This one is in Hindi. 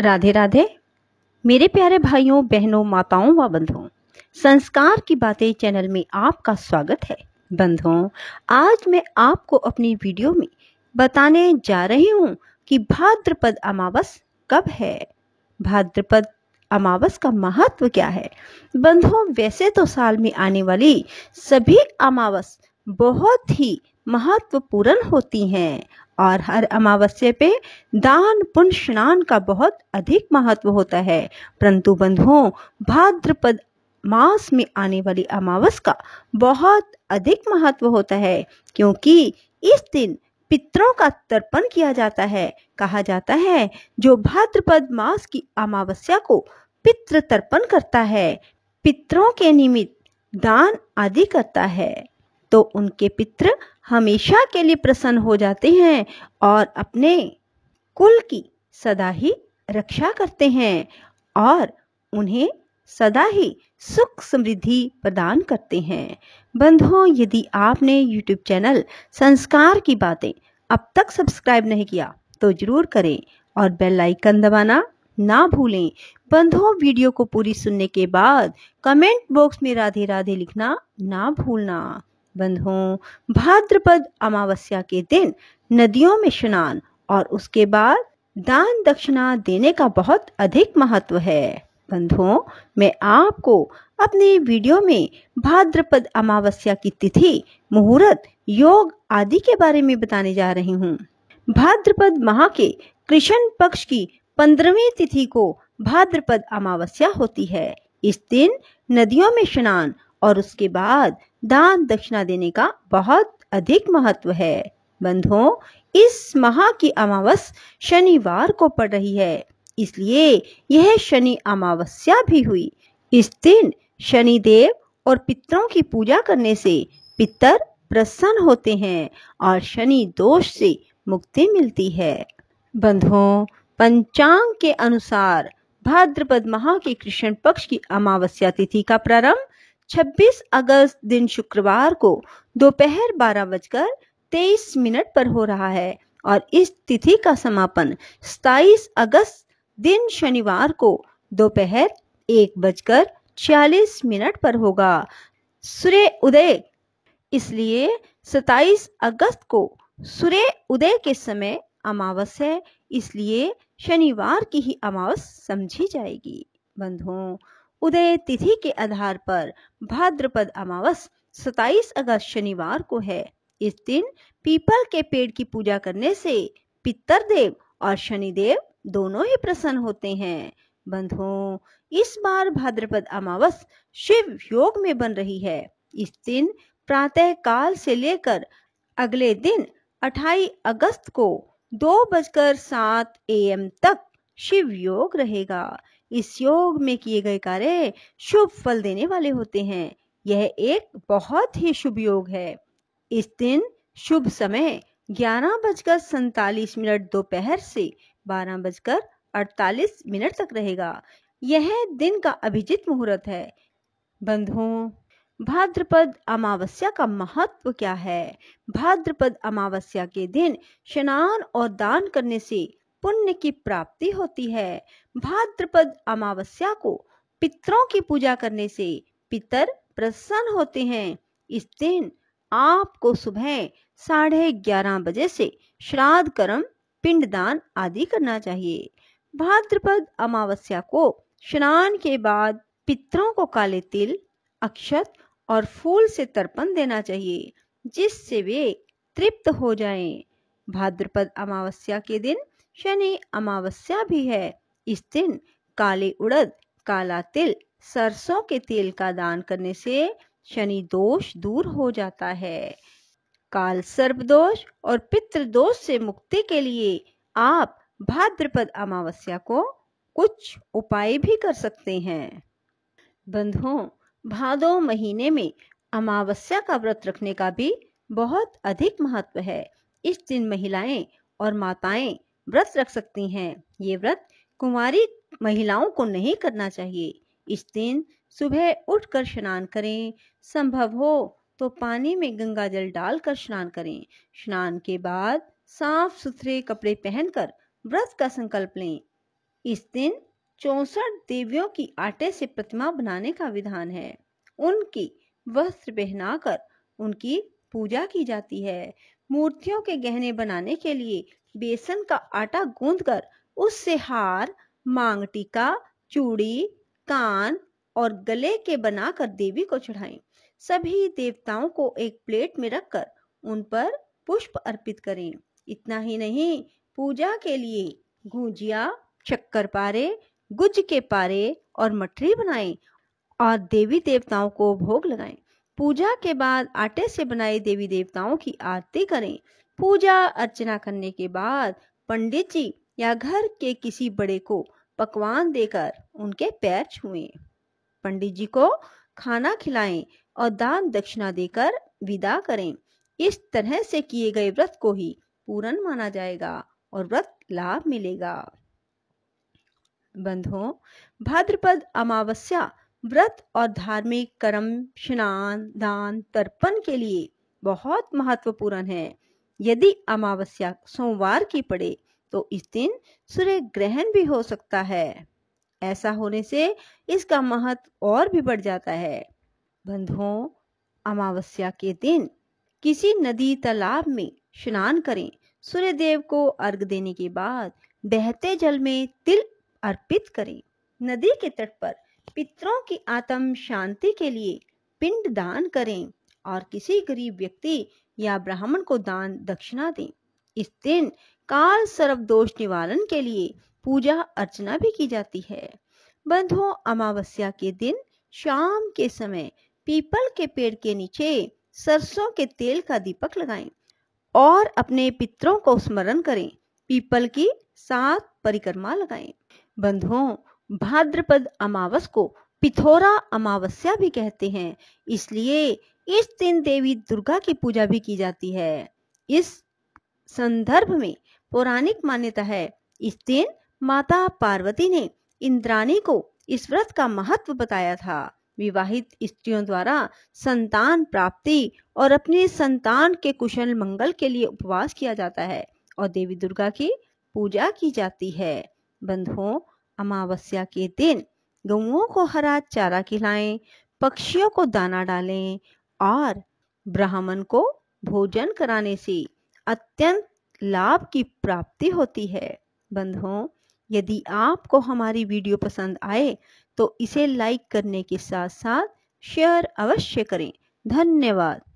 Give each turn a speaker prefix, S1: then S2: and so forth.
S1: राधे राधे मेरे प्यारे भाइयों बहनों माताओं व बंधुओं संस्कार की बातें चैनल में आपका स्वागत है बंधुओं आज मैं आपको अपनी वीडियो में बताने जा रही हूँ कि भाद्रपद अमावस कब है भाद्रपद अमावस का महत्व क्या है बंधुओं वैसे तो साल में आने वाली सभी अमावस बहुत ही महत्वपूर्ण होती हैं और हर अमावस्या पे दान पुण्य स्नान का बहुत अधिक महत्व होता है परंतु बंधुओं भाद्रपद मास में आने वाली अमावस का बहुत अधिक महत्व होता है क्योंकि इस दिन पितरों का तर्पण किया जाता है कहा जाता है जो भाद्रपद मास की अमावस्या को पितृ तर्पण करता है पितरों के निमित्त दान आदि करता है तो उनके पितृ हमेशा के लिए प्रसन्न हो जाते हैं और अपने कुल की सदा ही रक्षा करते हैं और उन्हें सदा ही सुख समृद्धि प्रदान करते हैं बंधुओं यदि आपने YouTube चैनल संस्कार की बातें अब तक सब्सक्राइब नहीं किया तो जरूर करें और बेल आइकन दबाना ना भूलें बंधुओं वीडियो को पूरी सुनने के बाद कमेंट बॉक्स में राधे राधे लिखना ना भूलना बंद भाद्रपद अमावस्या के दिन नदियों में स्नान और उसके बाद दान दक्षिणा देने का बहुत अधिक महत्व है बंधुओं मैं आपको अपने वीडियो में भाद्रपद अमावस्या की तिथि मुहूर्त योग आदि के बारे में बताने जा रही हूँ भाद्रपद माह के कृष्ण पक्ष की पंद्रहवीं तिथि को भाद्रपद अमावस्या होती है इस दिन नदियों में स्नान और उसके बाद दान दक्षिणा देने का बहुत अधिक महत्व है बंधुओं इस माह की अमावस शनिवार को पड़ रही है इसलिए यह शनि अमावस्या भी हुई इस दिन शनि देव और पितरों की पूजा करने से पितर प्रसन्न होते हैं और शनि दोष से मुक्ति मिलती है बंधुओं पंचांग के अनुसार भाद्रपद माह के कृष्ण पक्ष की अमावस्या तिथि का प्रारंभ 26 अगस्त दिन शुक्रवार को दोपहर बारह बजकर तेईस मिनट पर हो रहा है और इस तिथि का समापन 27 अगस्त दिन शनिवार को दोपहर एक बजकर छियालीस मिनट पर होगा सूर्य उदय इसलिए 27 अगस्त को सूर्य उदय के समय अमावस है इसलिए शनिवार की ही अमावस समझी जाएगी बंधुओं उदय तिथि के आधार पर भाद्रपद अमावस 27 अगस्त शनिवार को है इस दिन पीपल के पेड़ की पूजा करने से पितर देव और शनिदेव दोनों ही प्रसन्न होते हैं बंधुओं इस बार भाद्रपद अमावस शिव योग में बन रही है इस दिन प्रातः काल से लेकर अगले दिन 28 अगस्त को दो बजकर सात एम तक शिव योग रहेगा इस योग में किए गए कार्य शुभ फल देने वाले होते हैं यह एक बहुत ही शुभ योग है इस दिन शुभ समय ग्यारह बजकर सैतालीस मिनट दोपहर से बारह बजकर अड़तालीस मिनट तक रहेगा यह दिन का अभिजित मुहूर्त है बंधुओं भाद्रपद अमावस्या का महत्व क्या है भाद्रपद अमावस्या के दिन स्नान और दान करने से पुण्य की प्राप्ति होती है भाद्रपद अमावस्या को पितरों की पूजा करने से पितर प्रसन्न होते हैं इस दिन आपको सुबह साढ़े ग्यारह बजे से श्राद्ध कर्म पिंडदान आदि करना चाहिए भाद्रपद अमावस्या को स्नान के बाद पितरों को काले तिल अक्षत और फूल से तर्पण देना चाहिए जिससे वे तृप्त हो जाएं। भाद्रपद अमावस्या के दिन शनि अमावस्या भी है इस दिन काले उड़द काला तिल सरसों के तेल का दान करने से शनि दोष दूर हो जाता है काल सर्प दोष और पितृ दोष से मुक्ति के लिए आप भाद्रपद अमावस्या को कुछ उपाय भी कर सकते हैं बंधुओं भादो महीने में अमावस्या का व्रत रखने का भी बहुत अधिक महत्व है इस दिन महिलाएं और माताएं व्रत रख सकती हैं ये व्रत कुमारी महिलाओं को नहीं करना चाहिए इस दिन सुबह उठकर स्नान करें संभव हो तो पानी में गंगा जल डालकर स्नान करें स्नान के बाद साफ सुथरे कपड़े पहनकर व्रत का संकल्प लें इस दिन चौसठ देवियों की आटे से प्रतिमा बनाने का विधान है उनकी वस्त्र पहनाकर उनकी पूजा की जाती है मूर्तियों के गहने बनाने के लिए बेसन का आटा कर उससे हार मांग टीका चूड़ी कान और गले के बनाकर देवी को चढ़ाएं। सभी देवताओं को एक प्लेट में रखकर उन पर पुष्प अर्पित करें इतना ही नहीं पूजा के लिए गुजिया शक्कर पारे गुज के पारे और मठरी बनाएं और देवी देवताओं को भोग लगाएं पूजा के बाद आटे से बनाए देवी देवताओं की आरती करें पूजा अर्चना करने के बाद पंडित जी या घर के किसी बड़े को पकवान देकर उनके पैर छुए पंडित जी को खाना खिलाएं और दान दक्षिणा देकर विदा करें इस तरह से किए गए व्रत को ही पूरन माना जाएगा और व्रत लाभ मिलेगा बंधुओं भाद्रपद अमावस्या व्रत और धार्मिक कर्म स्नान दान तर्पण के लिए बहुत महत्वपूर्ण है यदि अमावस्या सोमवार की पड़े तो इस दिन सूर्य ग्रहण भी हो सकता है ऐसा होने से इसका महत्व और भी बढ़ जाता है बंधुओं अमावस्या के दिन किसी नदी तालाब में स्नान करें सूर्य देव को अर्घ देने के बाद बहते जल में तिल अर्पित करें नदी के तट पर पितरों की आत्म शांति के लिए पिंड दान करें और किसी गरीब व्यक्ति या ब्राह्मण को दान दक्षिणा दें इस दिन काल सर्व दोष निवारण के लिए पूजा अर्चना भी की जाती है बंधो अमावस्या के दिन शाम के समय पीपल के पेड़ के नीचे सरसों के तेल का दीपक लगाएं और अपने पितरों को स्मरण करें पीपल की सात परिक्रमा लगाएं बंधुओं भाद्रपद अमावस को पिथोरा अमावस्या भी कहते हैं इसलिए इस दिन देवी दुर्गा की पूजा भी की जाती है इस संदर्भ में पौराणिक मान्यता है इस दिन माता पार्वती ने इंद्राणी को इस व्रत का महत्व बताया था विवाहित स्त्रियों द्वारा संतान प्राप्ति और अपने संतान के कुशल मंगल के लिए उपवास किया जाता है और देवी दुर्गा की पूजा की जाती है बंधुओं अमावस्या के दिन गुओं को हरा चारा खिलाएं पक्षियों को दाना डालें और ब्राह्मण को भोजन कराने से अत्यंत लाभ की प्राप्ति होती है बंधुओं यदि आपको हमारी वीडियो पसंद आए तो इसे लाइक करने के साथ साथ शेयर अवश्य करें धन्यवाद